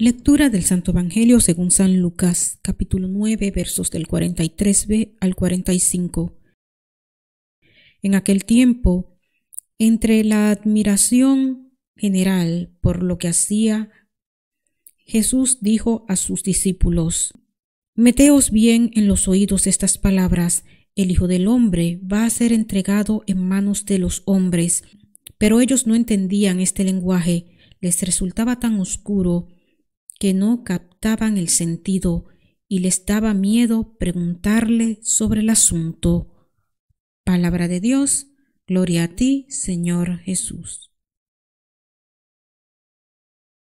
Lectura del Santo Evangelio según San Lucas, capítulo 9, versos del 43 al 45. En aquel tiempo, entre la admiración general por lo que hacía, Jesús dijo a sus discípulos, Meteos bien en los oídos estas palabras, el Hijo del Hombre va a ser entregado en manos de los hombres. Pero ellos no entendían este lenguaje, les resultaba tan oscuro que no captaban el sentido y les daba miedo preguntarle sobre el asunto. Palabra de Dios, gloria a ti, Señor Jesús.